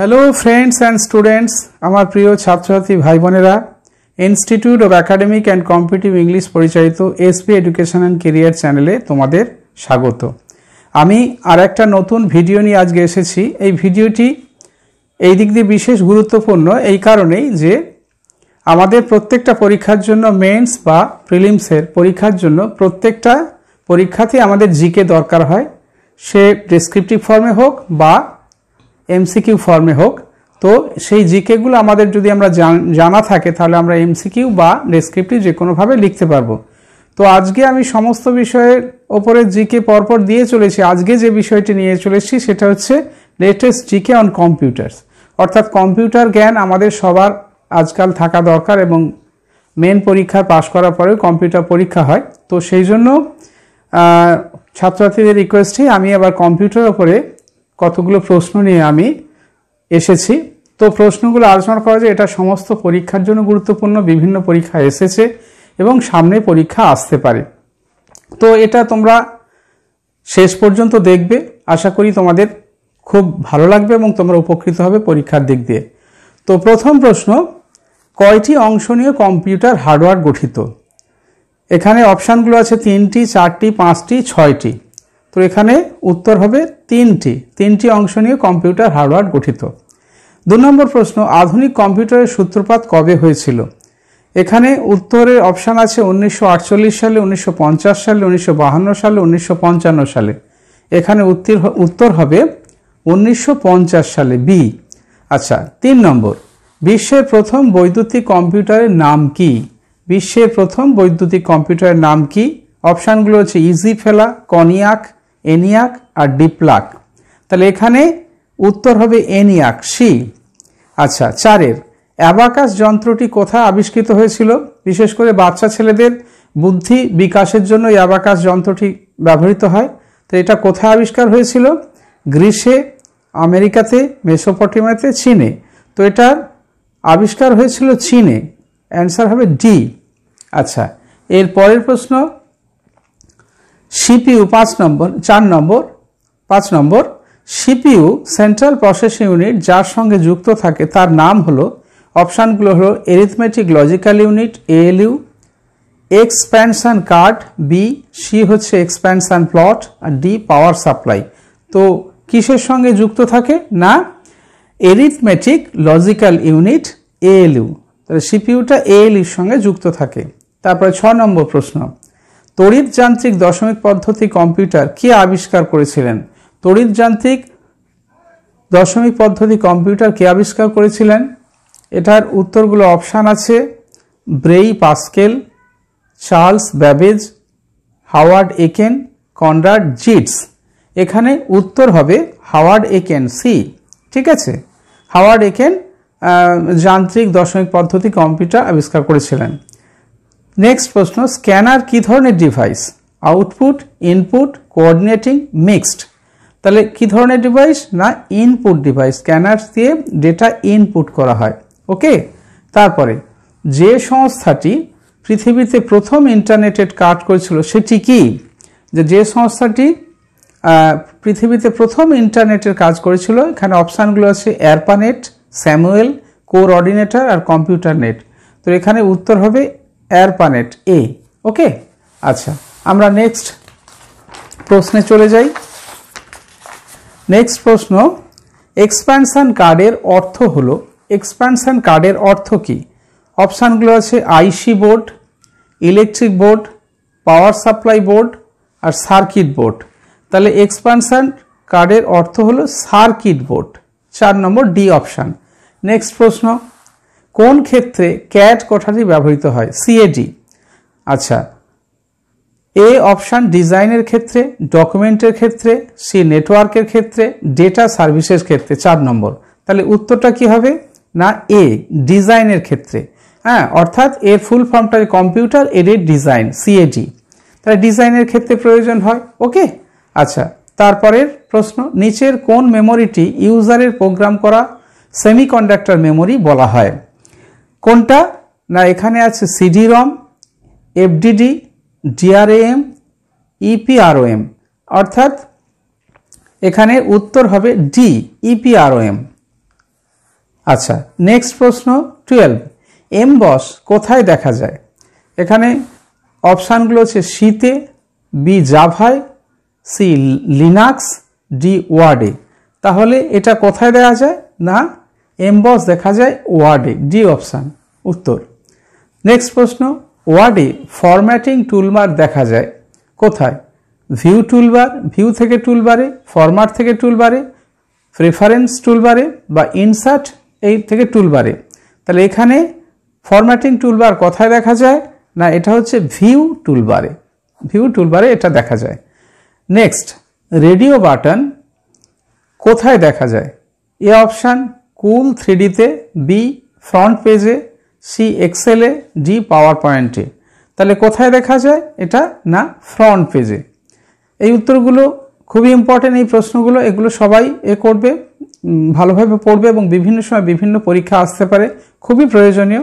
Hello friends and students আমার প্রিয় ছাত্রছাত্রী ভাই বোনেরা institute of academic and competitive English পরিচালিত এসপি এডুকেশন অ্যান্ড কেরিয়ার চ্যানেলে তোমাদের স্বাগত আমি আর একটা নতুন ভিডিও নিয়ে আজকে এসেছি এই ভিডিওটি এই দিক দিয়ে বিশেষ গুরুত্বপূর্ণ এই কারণেই যে আমাদের প্রত্যেকটা পরীক্ষার জন্য মেন্স বা প্রিলিমসের পরীক্ষার জন্য প্রত্যেকটা পরীক্ষাতে আমাদের জিকে দরকার হয় সে ডেসক্রিপটিভ ফর্মে হোক বা এমসিকিউ ফর্মে হোক তো সেই জিকেগুলো আমাদের যদি আমরা জানা থাকে তাহলে আমরা এমসিকিউ বা ডেসক্রিপটিভ যে কোনোভাবে লিখতে পারবো তো আজকে আমি সমস্ত বিষয়ের ওপরে জিকে পরপর দিয়ে চলেছি আজকে যে বিষয়টি নিয়ে চলেছি সেটা হচ্ছে লেটেস্ট জিকে অন কম্পিউটার্স অর্থাৎ কম্পিউটার জ্ঞান আমাদের সবার আজকাল থাকা দরকার এবং মেন পরীক্ষা পাশ করার পরেও কম্পিউটার পরীক্ষা হয় তো সেই জন্য ছাত্রছাত্রীদের রিকোয়েস্টে আমি আবার কম্পিউটার ওপরে কতগুলো প্রশ্ন নিয়ে আমি এসেছি তো প্রশ্নগুলো আলোচনা করা যায় এটা সমস্ত পরীক্ষার জন্য গুরুত্বপূর্ণ বিভিন্ন পরীক্ষা এসেছে এবং সামনে পরীক্ষা আসতে পারে তো এটা তোমরা শেষ পর্যন্ত দেখবে আশা করি তোমাদের খুব ভালো লাগবে এবং তোমরা উপকৃত হবে পরীক্ষার দিক দিয়ে তো প্রথম প্রশ্ন কয়টি অংশ নিয়ে কম্পিউটার হার্ডওয়্যার গঠিত এখানে অপশানগুলো আছে তিনটি চারটি পাঁচটি ছয়টি তো এখানে উত্তর হবে তিনটি তিনটি অংশ নিয়ে কম্পিউটার হার্ডওয়ার গঠিত দু নম্বর প্রশ্ন আধুনিক কম্পিউটারের সূত্রপাত কবে হয়েছিল এখানে উত্তরের অপশান আছে উনিশশো সালে উনিশশো সালে উনিশশো সালে উনিশশো সালে এখানে উত্তীর উত্তর হবে উনিশশো সালে বি আচ্ছা তিন নম্বর বিশ্বের প্রথম বৈদ্যুতিক কম্পিউটারের নাম কি বিশ্বের প্রথম বৈদ্যুতিক কম্পিউটারের নাম কি অপশানগুলো হচ্ছে ইজি ফেলা কনিয়াক এনিয়াক আর ডিপ্লাক তাহলে এখানে উত্তর হবে এনিয়াক সি আচ্ছা চারের অ্যাবাকাস যন্ত্রটি কোথায় আবিষ্কৃত হয়েছিল বিশেষ করে বাচ্চা ছেলেদের বুদ্ধি বিকাশের জন্য অ্যাবাকাস যন্ত্রটি ব্যবহৃত হয় তো এটা কোথায় আবিষ্কার হয়েছিল গ্রীষে আমেরিকাতে মেসোপটেমিয়াতে চীনে তো এটার আবিষ্কার হয়েছিল চীনে অ্যান্সার হবে ডি আচ্ছা এর পরের প্রশ্ন সিপিইউ পাঁচ নম্বর চার নম্বর পাঁচ number CPU central processing unit যার সঙ্গে যুক্ত থাকে তার নাম হলো অপশানগুলো হলো arithmetic logical unit ALU expansion card B C হচ্ছে এক্সপ্যানশান প্লট আর ডি পাওয়ার সাপ্লাই তো কিসের সঙ্গে যুক্ত থাকে না এরিথমেটিক লজিক্যাল ইউনিট এএলইউ তাহলে সিপিউটা এএলইউর সঙ্গে যুক্ত থাকে তারপরে ছ নম্বর প্রশ্ন তড়িৎ যান্ত্রিক দশমিক পদ্ধতি কম্পিউটার কে আবিষ্কার করেছিলেন তড়িৎ যান্ত্রিক দশমিক পদ্ধতি কম্পিউটার কে আবিষ্কার করেছিলেন এটার উত্তরগুলো অপশান আছে Blaise Pascal Charles Babbage Howard Aiken Konrad জিটস এখানে উত্তর হবে হাওয়ার্ড একেন সি ঠিক আছে হাওয়ার্ড একেন যান্ত্রিক দশমিক পদ্ধতি কম্পিউটার আবিষ্কার করেছিলেন নেক্সট প্রশ্ন স্ক্যানার কি ধরনের device output input coordinating mixed তাহলে কি ধরনের ডিভাইস না ইনপুট ডিভাইস স্ক্যানার দিয়ে ডেটা ইনপুট করা হয় ওকে তারপরে যে সংস্থাটি পৃথিবীতে প্রথম ইন্টারনেটের কার্ড করেছিল সেটি কি যে যে সংস্থাটি পৃথিবীতে প্রথম ইন্টারনেটের কাজ করেছিল এখানে অপশানগুলো আছে অ্যারপানেট স্যামুয়েল কোঅর্ডিনেটর আর কম্পিউটার নেট তো এখানে উত্তর হবে এয়ার এ ওকে আচ্ছা আমরা নেক্সট প্রশ্নে চলে যাই নেক্সট প্রশ্ন এক্সপ্যানশান কার্ডের অর্থ হলো এক্সপ্যানশান কার্ডের অর্থ কি অপশানগুলো আছে IC board electric board power supply board আর সার্কিট বোর্ড তাহলে এক্সপ্যানশান কার্ডের অর্থ হলো সার্কিট বোর্ড চার নম্বর ডি অপশান নেক্সট প্রশ্ন কোন ক্ষেত্রে ক্যাট কোঠারি ব্যবহৃত হয় সিএডি আচ্ছা এ অপশান ডিজাইনের ক্ষেত্রে ডকুমেন্টের ক্ষেত্রে সি নেটওয়ার্কের ক্ষেত্রে ডেটা সার্ভিসের ক্ষেত্রে চার নম্বর তাহলে উত্তরটা কি হবে না এ ডিজাইনের ক্ষেত্রে হ্যাঁ অর্থাৎ এর ফুল ফর্মটা কম্পিউটার এডেড ডিজাইন সিএডি তাহলে ডিজাইনের ক্ষেত্রে প্রয়োজন হয় ওকে আচ্ছা তারপরের প্রশ্ন নিচের কোন মেমোরিটি ইউজারের প্রোগ্রাম করা সেমিকন্ডাক্টর মেমোরি বলা হয় কোনটা না এখানে আছে CD ROM FDD DRM EPROM অর্থাৎ এখানে উত্তর হবে ডি ইপিআরওএম e আচ্ছা নেক্সট প্রশ্ন টুয়েলভ এম বস কোথায় দেখা যায় এখানে অপশানগুলো হচ্ছে শীতে বি জাভায় সি লিনাক্স ডি ওয়ার্ডে তাহলে এটা কোথায় দেখা যায় না এমবস দেখা যায় ওয়ার্ডে ডি অপশান উত্তর নেক্সট প্রশ্ন ওয়ার্ডে ফরম্যাটিং টুলবার দেখা যায় কোথায় ভিউ টুলবার ভিউ থেকে টুলবারে ফরম্যাট থেকে টুলবারে প্রেফারেন্স টুলবারে বা ইনসার্ট এই থেকে টুলবারে তাহলে এখানে ফরম্যাটিং টুলবার কোথায় দেখা যায় না এটা হচ্ছে ভিউ টুলবারে ভিউ টুলবারে এটা দেখা যায় নেক্সট রেডিও বাটন কোথায় দেখা যায় এ অপশান কুল থ্রিডিতে বি ফ্রন্ট পেজে সি এক্সেলে ডি পাওয়ার পয়েন্টে তাহলে কোথায় দেখা যায় এটা না ফ্রন্ট পেজে এই উত্তরগুলো খুবই ইম্পর্টেন্ট এই প্রশ্নগুলো এগুলো সবাই এ করবে ভালোভাবে পড়বে এবং বিভিন্ন সময় বিভিন্ন পরীক্ষা আসতে পারে খুবই প্রয়োজনীয়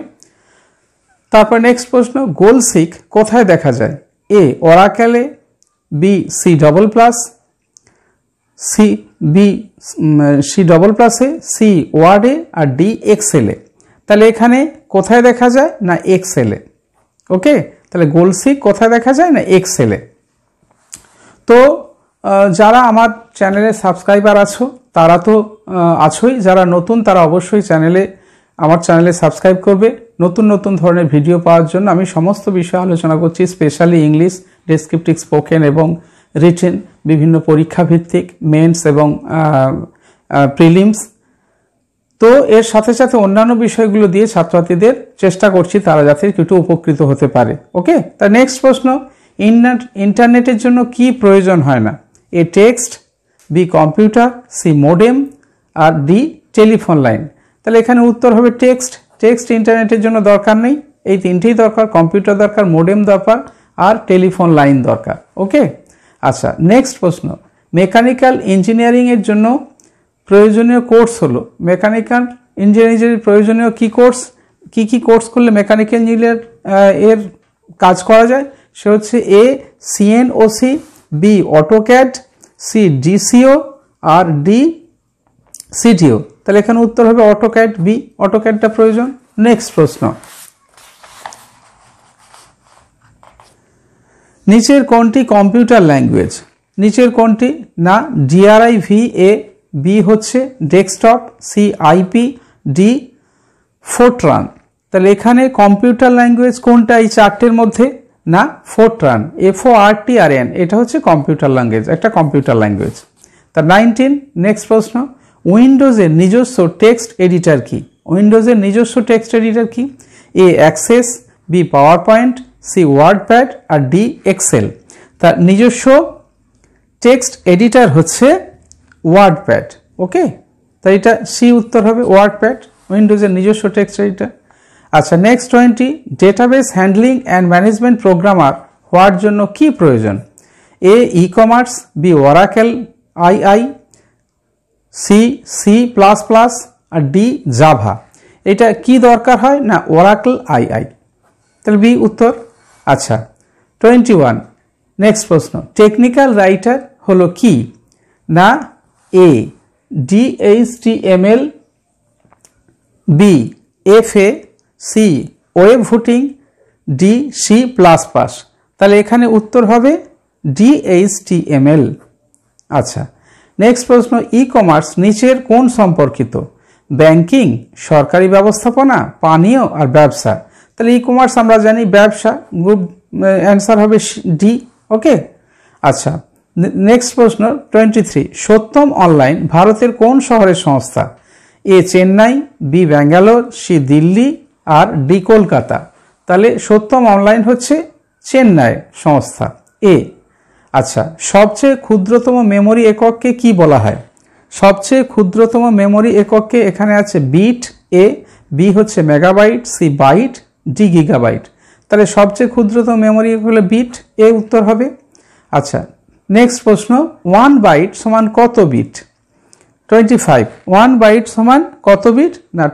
তারপর নেক্সট প্রশ্ন গোল সিক কোথায় দেখা যায় এ ওরাকেলে B C double plus C B C double প্লাসে সি ওয়ার্ডে আর ডি এক্সেলে তাহলে এখানে কোথায় দেখা যায় না এক্সেলে ওকে তাহলে গোল সি কোথায় দেখা যায় না এক্সেলে তো যারা আমার চ্যানেলে সাবস্ক্রাইবার আছো তারা তো আছোই যারা নতুন তারা অবশ্যই চ্যানেলে আমার চ্যানেলে সাবস্ক্রাইব করবে নতুন নতুন ধরনের ভিডিও পাওয়ার জন্য আমি সমস্ত বিষয়ে আলোচনা করছি স্পেশালি ইংলিশ ডেসক্রিপটিভ স্পোকেন এবং রিটেন বিভিন্ন পরীক্ষা ভিত্তিক মেন্স এবং প্রিলিমস তো এর সাথে সাথে অন্যান্য বিষয়গুলো দিয়ে ছাত্রছাত্রীদের চেষ্টা করছি তারা যাতে একটু উপকৃত হতে পারে ওকে তা নেক্সট প্রশ্ন ইন্টারনেটের জন্য কি প্রয়োজন হয় না A text B computer C modem আর ডি টেলিফোন লাইন তাহলে এখানে উত্তর হবে টেক্সট টেক্সট ইন্টারনেটের জন্য দরকার নেই এই তিনটেই দরকার কম্পিউটার দরকার মোডেম দরকার আর টেলিফোন লাইন দরকার ওকে আচ্ছা নেক্সট প্রশ্ন মেকানিক্যাল ইঞ্জিনিয়ারিংয়ের জন্য প্রয়োজনীয় কোর্স হলো মেকানিক্যাল ইঞ্জিনিয়ারিংয়ের প্রয়োজনীয় কী কোর্স কি কি কোর্স করলে মেকানিক্যাল ইঞ্জিনিয়ার এর কাজ করা যায় সে হচ্ছে A CNOC B AutoCAD C DCO আর ডি সিটিও তাহলে এখানে উত্তর হবে অটোক্যাট বি অটোক্যাটটা প্রয়োজন নেক্সট প্রশ্ন নিচের কোনটি কম্পিউটার ল্যাঙ্গুয়েজ নিচের কোনটি না ডিআরআই ভি এ বি হচ্ছে desktop C IP D Fortran তাহলে এখানে কম্পিউটার ল্যাঙ্গুয়েজ কোনটা এই চারটের মধ্যে না ফোট্রান এফ ও আর টি আর এন এটা হচ্ছে কম্পিউটার ল্যাঙ্গুয়েজ একটা কম্পিউটার ল্যাঙ্গুয়েজ তা নাইনটিন নেক্সট প্রশ্ন উইন্ডোজের নিজস্ব টেক্সট এডিটার কি উইন্ডোজের নিজস্ব টেক্সট এডিটার কি A access B PowerPoint C WordPad আর ডি এক্সেল তার নিজস্ব টেক্সট এডিটার হচ্ছে ওয়ার্ডপ্যাড ওকে তা এটা সি উত্তর হবে ওয়ার্ডপ্যাড উইন্ডোজের নিজস্ব টেক্সট এডিটার আচ্ছা next twenty database handling and management programmer হওয়ার জন্য কি প্রয়োজন A e commerce B Oracle I I C C plus plus আর ডি জাভা এটা কি দরকার হয় না ওরাকল আই আই তাহলে বি উত্তর আচ্ছা টোয়েন্টি ওয়ান নেক্সট প্রশ্ন টেকনিক্যাল রাইটার হলো কি না A DHTML B F A C web voting D C plus plus তাহলে এখানে উত্তর হবে ডিএইচটিএমএল আচ্ছা নেক্সট প্রশ্ন ই কমার্স নিচের কোন সম্পর্কিত ব্যাংকিং সরকারি ব্যবস্থাপনা পানীয় আর ব্যবসা তাহলে ই কমার্স আমরা জানি ব্যবসা গ্রুপ অ্যান্সার হবে ডি ওকে আচ্ছা নেক্সট প্রশ্ন টোয়েন্টি থ্রি সত্যম অনলাইন ভারতের কোন শহরের সংস্থা A Chennai B Bangalore C Delhi আর ডি কলকাতা তাহলে সত্যম অনলাইন হচ্ছে চেন্নাই সংস্থা এ আচ্ছা সবচেয়ে ক্ষুদ্রতম মেমোরি একককে কি বলা হয় সবচেয়ে ক্ষুদ্রতম মেমোরি একককে এখানে আছে বিট এ বি হচ্ছে megabyte C byte D gigabyte তাহলে সবচেয়ে ক্ষুদ্রতম মেমোরি হলো বিট এ উত্তর হবে আচ্ছা নেক্সট প্রশ্ন ওয়ান বাইট সমান কত bit twenty five one byte সমান কত বিট না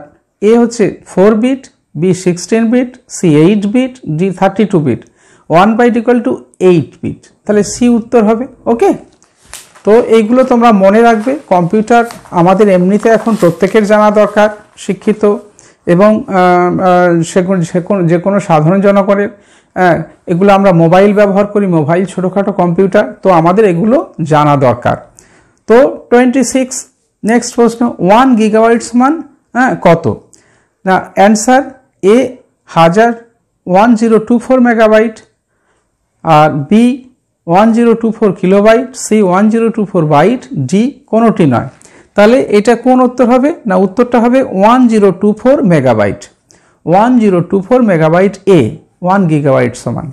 এ হচ্ছে four bit B sixteen bit C eight bit D thirty two bit one byte equal to eight bit তাহলে সি উত্তর হবে ওকে তো এইগুলো তোমরা মনে রাখবে কম্পিউটার আমাদের এমনিতে এখন প্রত্যেকের জানা দরকার শিক্ষিত এবং সে যে কোনো সাধারণ জনগণের এগুলো আমরা মোবাইল ব্যবহার করি মোবাইল ছোটোখাটো কম্পিউটার তো আমাদের এগুলো জানা দরকার তো টোয়েন্টি সিক্স নেক্সট প্রশ্ন ওয়ান গিগাওয়াইটস মান হ্যাঁ কত না অ্যান্সার এ হাজার one zero two four megabyte আর B one zero two four kilobyte C one zero two four byte D কোনোটি নয় তাহলে এটা কোন উত্তর হবে না উত্তরটা হবে one zero two four megabyte one zero two four megabyte A one gigabyte সমান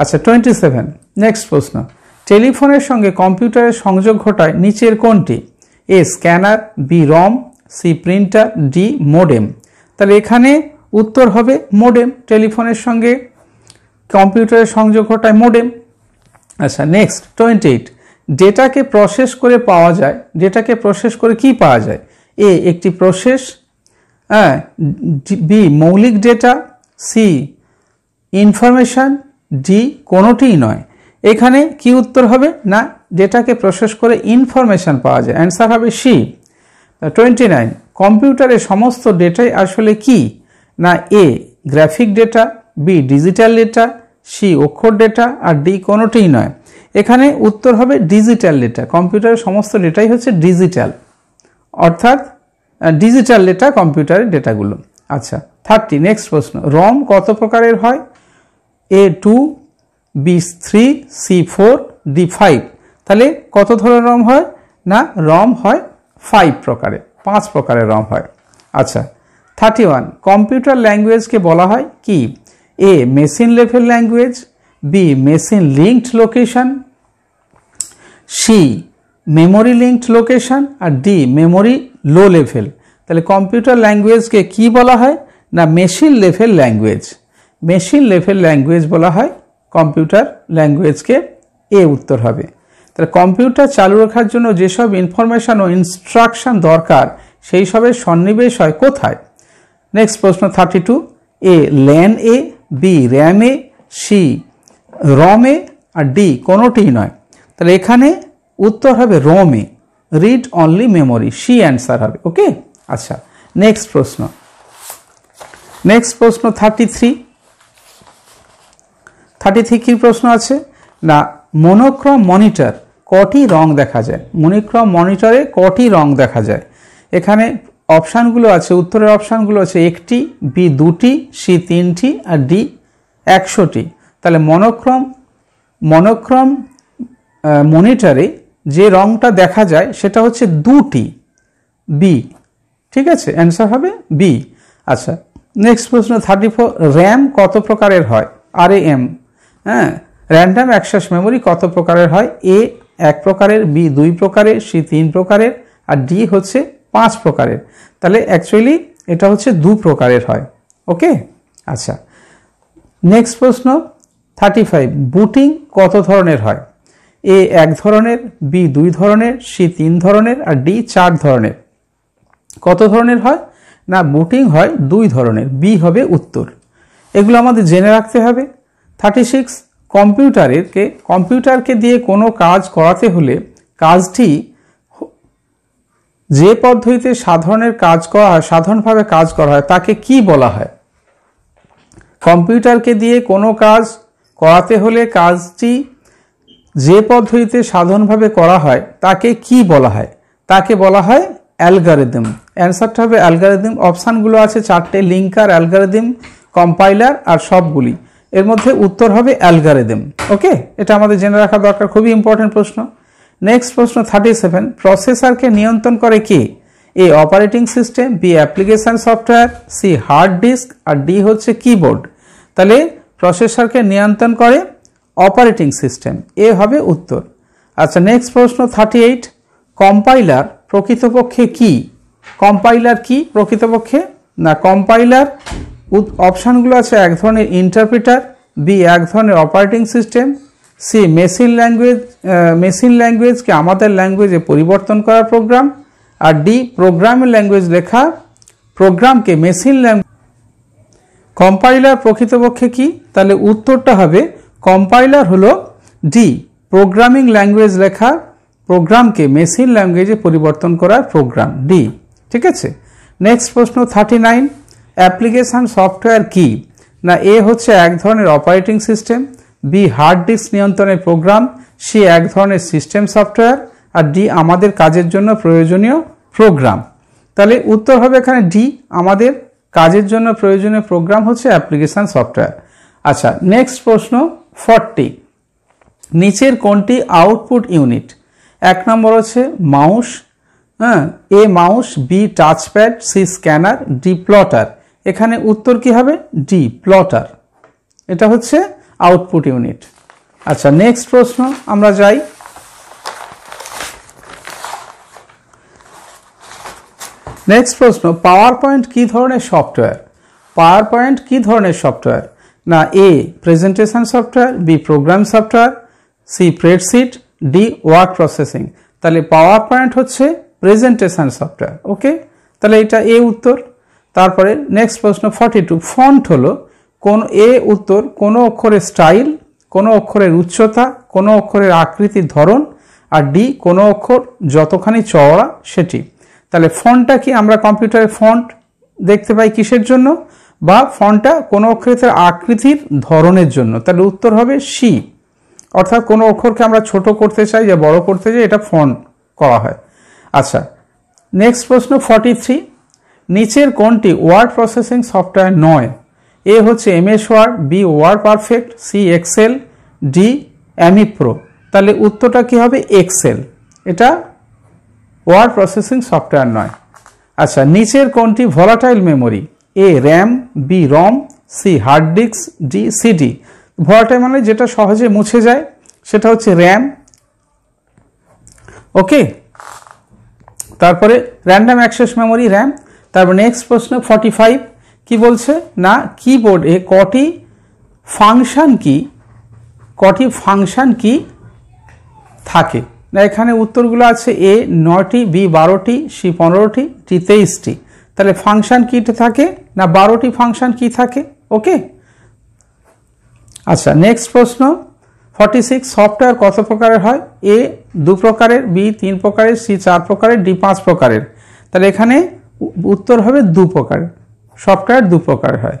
আচ্ছা টোয়েন্টি সেভেন নেক্সট প্রশ্ন টেলিফোনের সঙ্গে কম্পিউটারের সংযোগ ঘটায় নিচের কোনটি A scanner B ROM C printer D modem তাহলে এখানে উত্তর হবে মোডেম টেলিফোনের সঙ্গে কম্পিউটারের সংযোগ ঘটায় মোডেম আচ্ছা নেক্সট টোয়েন্টি এইট ডেটাকে প্রসেস করে পাওয়া যায় ডেটাকে প্রসেস করে কি পাওয়া যায় এ একটি প্রসেস হ্যাঁ বি মৌলিক ডেটা সি ইনফরমেশান ডি কোনোটিই নয় এখানে কি উত্তর হবে না ডেটাকে প্রসেস করে ইনফরমেশান পাওয়া যায় অ্যান্সার হবে সি টোয়েন্টি নাইন কম্পিউটারে সমস্ত ডেটাই আসলে কি না A graphic data B digital data C অক্ষর ডেটা আর ডি কোনোটিই নয় এখানে উত্তর হবে ডিজিটাল ডেটা কম্পিউটারের সমস্ত ডেটাই হচ্ছে ডিজিটাল অর্থাৎ ডিজিটাল ডেটা কম্পিউটারের ডেটাগুলো আচ্ছা থার্টি নেক্সট প্রশ্ন রম কত প্রকারের হয় A two B three C four D five তাহলে কত ধরনের রম হয় না রম হয় ফাইভ প্রকারে পাঁচ প্রকারের রম হয় আচ্ছা থার্টি ওয়ান কম্পিউটার ল্যাঙ্গুয়েজকে বলা হয় কি A machine level language B. Machine linked location. C. Memory linked location. আর D. Memory low level. তাহলে কম্পিউটার ল্যাঙ্গুয়েজকে কি বলা হয় না machine level language machine level language বলা হয় কম্পিউটার ল্যাঙ্গুয়েজকে এ উত্তর হবে তাহলে কম্পিউটার চালু রাখার জন্য যেসব ইনফরমেশান ও ইনস্ট্রাকশান দরকার সেই সবের সন্নিবেশ হয় কোথায় নেক্সট প্রশ্ন থার্টি টু এ ল্যান এ বি র্যাম এ সি রমে আর ডি কোনোটিই নয় তাহলে এখানে উত্তর হবে রমে read only memory C answer হবে ওকে আচ্ছা নেক্সট প্রশ্ন নেক্সট প্রশ্ন থার্টি থ্রি থার্টি থ্রি কী প্রশ্ন আছে না মনোক্রম মনিটর কটি রং দেখা যায় মনিক্রম মনিটরে কটি রং দেখা যায় এখানে অপশানগুলো আছে উত্তরের অপশানগুলো আছে একটি বি দুটি সি তিনটি আর ডি একশোটি তাহলে মনোক্রম মনোক্রম মনিটরে যে রংটা দেখা যায় সেটা হচ্ছে দুটি বি ঠিক আছে অ্যান্সার হবে বি আচ্ছা নেক্সট প্রশ্ন থার্টি ফোর র্যাম কত প্রকারের হয় আর এম হ্যাঁ র্যান্ডাম অ্যাক্সেস মেমোরি কত প্রকারের হয় এ এক প্রকারের বি দুই প্রকারের সি তিন প্রকারের আর ডি হচ্ছে পাঁচ প্রকারের তাহলে অ্যাকচুয়ালি এটা হচ্ছে দু প্রকারের হয় ওকে আচ্ছা নেক্সট প্রশ্ন থার্টি ফাইভ বুটিং কত ধরনের হয় এ এক ধরনের বি দুই ধরনের সি তিন ধরনের আর ডি চার ধরনের কত ধরনের হয় না বুটিং হয় দুই ধরনের বি হবে উত্তর এগুলো আমাদের জেনে রাখতে হবে থার্টি সিক্স কম্পিউটারেরকে কম্পিউটারকে দিয়ে কোনো কাজ করাতে হলে কাজটি যে পদ্ধতিতে সাধারণের কাজ করা হয় সাধারণভাবে কাজ করা হয় তাকে কি বলা হয় কম্পিউটারকে দিয়ে কোনো কাজ করাতে হলে কাজটি যে পদ্ধতিতে সাধারণভাবে করা হয় তাকে কি বলা হয় তাকে বলা হয় অ্যালগারিদম অ্যান্সারটা হবে অ্যালগারিদম অপশানগুলো আছে চারটে লিঙ্কার অ্যালগারিদম কম্পাইলার আর সবগুলি এর মধ্যে উত্তর হবে অ্যালগারিদম ওকে এটা আমাদের জেনে রাখা দরকার খুবই ইম্পর্টেন্ট প্রশ্ন নেক্সট প্রশ্ন থার্টি সেভেন প্রসেসারকে নিয়ন্ত্রণ করে কে A operating system B application software C hard disk আর ডি হচ্ছে কিবোর্ড তাহলে প্রসেসরকে নিয়ন্ত্রণ করে অপারেটিং সিস্টেম এ হবে উত্তর আচ্ছা নেক্সট প্রশ্ন থার্টি এইট কম্পাইলার প্রকৃতপক্ষে কি কম্পাইলার কি প্রকৃতপক্ষে না কম্পাইলার অপশানগুলো আছে এক ধরনের ইন্টারপ্রিটার বি এক ধরনের operating system C machine language machine ল্যাঙ্গুয়েজকে আমাদের ল্যাঙ্গুয়েজে পরিবর্তন করার প্রোগ্রাম আর ডি প্রোগ্রামের ল্যাঙ্গুয়েজ লেখা প্রোগ্রামকে মেশিন ল্যাঙ্গুয়েজ কম্পাইলার প্রকৃতপক্ষে কি তাহলে উত্তরটা হবে কম্পাইলার হলো ডি প্রোগ্রামিং ল্যাঙ্গুয়েজ লেখা প্রোগ্রামকে মেশিন ল্যাঙ্গুয়েজে পরিবর্তন করার প্রোগ্রাম ডি ঠিক আছে নেক্সট প্রশ্ন থার্টি নাইন অ্যাপ্লিকেশান সফটওয়্যার কী না এ হচ্ছে এক ধরনের operating system B hard disk নিয়ন্ত্রণের প্রোগ্রাম সি এক ধরনের সিস্টেম সফটওয়্যার আর ডি আমাদের কাজের জন্য প্রয়োজনীয় প্রোগ্রাম তাহলে উত্তর হবে এখানে ডি আমাদের কাজের জন্য প্রয়োজনীয় প্রোগ্রাম হচ্ছে অ্যাপ্লিকেশান সফটওয়্যার আচ্ছা নেক্সট প্রশ্ন ফর্টি নিচের কোনটি আউটপুট ইউনিট এক নম্বর হচ্ছে মাউস হ্যাঁ A mouse B touchpad C scanner D plotter এখানে উত্তর কি হবে ডি প্লটার এটা হচ্ছে আউটপুট ইউনিট আচ্ছা নেক্সট প্রশ্ন আমরা যাই নেক্সট প্রশ্ন পাওয়ার পয়েন্ট কী ধরনের সফটওয়্যার পাওয়ার পয়েন্ট কী ধরনের সফটওয়্যার না A presentation software B program software C spreadsheet D word processing তাহলে পাওয়ার পয়েন্ট হচ্ছে প্রেজেন্টেশন সফটওয়্যার ওকে তাহলে এটা এ উত্তর তারপরে নেক্সট প্রশ্ন ফর্টি টু ফন্ট হলো কোন এ উত্তর কোনো অক্ষরের স্টাইল কোনো অক্ষরের উচ্চতা কোনো অক্ষরের আকৃতির ধরন আর ডি কোনো অক্ষর যতখানি চওড়া সেটি তাহলে ফন্টটা কি আমরা কম্পিউটারে ফন্ট দেখতে পাই কিসের জন্য বা ফন্টটা কোনো অক্ষরের আকৃতির ধরনের জন্য তাহলে উত্তর হবে সি অর্থাৎ কোনো অক্ষরকে আমরা ছোট করতে চাই যা বড় করতে চাই এটা ফন্ট করা হয় আচ্ছা নেক্সট প্রশ্ন ফর্টি থ্রি নিচের কোনটি ওয়ার্ড প্রসেসিং সফটওয়্যার নয় এ হচ্ছে MS Word B WordPerfect C Excel D Ami Pro তাহলে উত্তরটা কি হবে এক্সেল এটা ওয়ার্ড প্রসেসিং সফটওয়্যার নয় আচ্ছা নিচের কোনটি volatile memory A RAM B ROM C hard disk D CD volatile মানে যেটা সহজে মুছে যায় সেটা হচ্ছে র্যাম ওকে তারপরে র্যান্ডাম অ্যাক্সেস মেমোরি র্যাম তারপর নেক্সট প্রশ্ন ফর্টি ফাইভ কী বলছে না কিবোর্ডে কটি ফাংশান কি কটি ফাংশান কি থাকে না এখানে উত্তরগুলো আছে এ নটি বি বারোটি সি পনেরোটি টি তেইশটি তাহলে ফাংশান কীটা থাকে না বারোটি ফাংশান কি থাকে ওকে আচ্ছা নেক্সট প্রশ্ন ফর্টি সিক্স সফটওয়্যার কত প্রকারের হয় এ দু প্রকারের বি তিন প্রকারের সি চার প্রকারের ডি পাঁচ প্রকারের তাহলে এখানে উত্তর হবে দু প্রকার সফটওয়্যার দু প্রকার হয়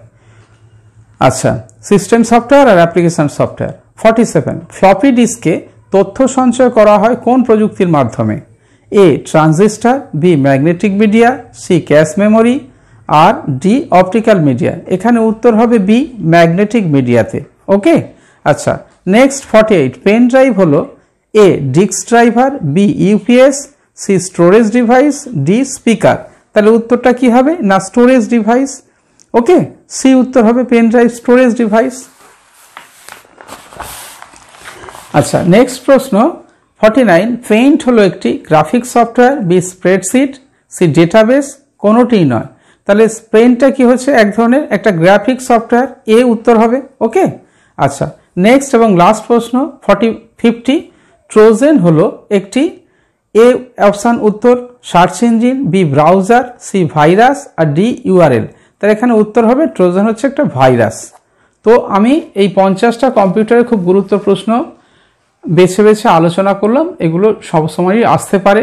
আচ্ছা সিস্টেম সফটওয়্যার আর application software forty seven floppy ডিস্কে তথ্য সঞ্চয় করা হয় কোন প্রযুক্তির মাধ্যমে A transistor B magnetic media C cache memory আর ডি অপটিক্যাল মিডিয়া এখানে উত্তর হবে বি ম্যাগনেটিক মিডিয়াতে ওকে আচ্ছা next forty eight pen drive হলো A disk driver B UPS C storage device D speaker তাহলে উত্তরটা কি হবে না স্টোরেজ ডিভাইস ওকে সি উত্তর হবে পেন ড্রাইভ স্টোরেজ ডিভাইস আচ্ছা নেক্সট প্রশ্ন ফর্টি নাইন পেইন্ট হলো একটি graphic software B spreadsheet C database কোনোটিই নয় তাহলে পেইন্টটা কি হচ্ছে এক ধরনের একটা গ্রাফিক সফটওয়্যার এ উত্তর হবে ওকে আচ্ছা নেক্সট এবং লাস্ট প্রশ্ন ফর্টি ফিফটি ট্রোজেন হলো একটি এ অপশান উত্তর search engine B browser C virus আর ডি ইউআরএল তাহলে এখানে উত্তর হবে ট্রোজেন হচ্ছে একটা ভাইরাস তো আমি এই পঞ্চাশটা কম্পিউটারের খুব গুরুত্ব প্রশ্ন বেছে বেছে আলোচনা করলাম এগুলো সবসময়ই আসতে পারে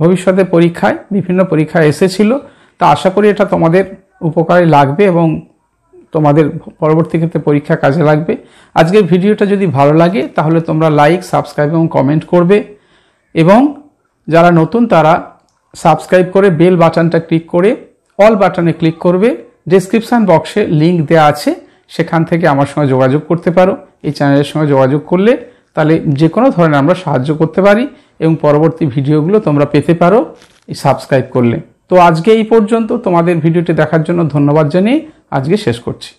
ভবিষ্যতে পরীক্ষায় বিভিন্ন পরীক্ষায় এসেছিল তা আশা করি এটা তোমাদের উপকারে লাগবে এবং তোমাদের পরবর্তী ক্ষেত্রে পরীক্ষা কাজে লাগবে আজকের ভিডিওটা যদি ভালো লাগে তাহলে তোমরা লাইক সাবস্ক্রাইব এবং কমেন্ট করবে এবং যারা নতুন তারা সাবস্ক্রাইব করে বেল বাটনটা ক্লিক করে অল বাটনে ক্লিক করবে ডিসক্রিপশান বক্সে লিঙ্ক দেওয়া আছে সেখান থেকে আমার সঙ্গে যোগাযোগ করতে পারো এই চ্যানেলের সঙ্গে যোগাযোগ করলে তাহলে যে কোনো ধরনের আমরা সাহায্য করতে পারি এবং পরবর্তী ভিডিওগুলো তোমরা পেতে পারো সাবস্ক্রাইব করলে তো আজকে এই পর্যন্ত তোমাদের ভিডিওটি দেখার জন্য ধন্যবাদ জানিয়ে আজকে শেষ করছি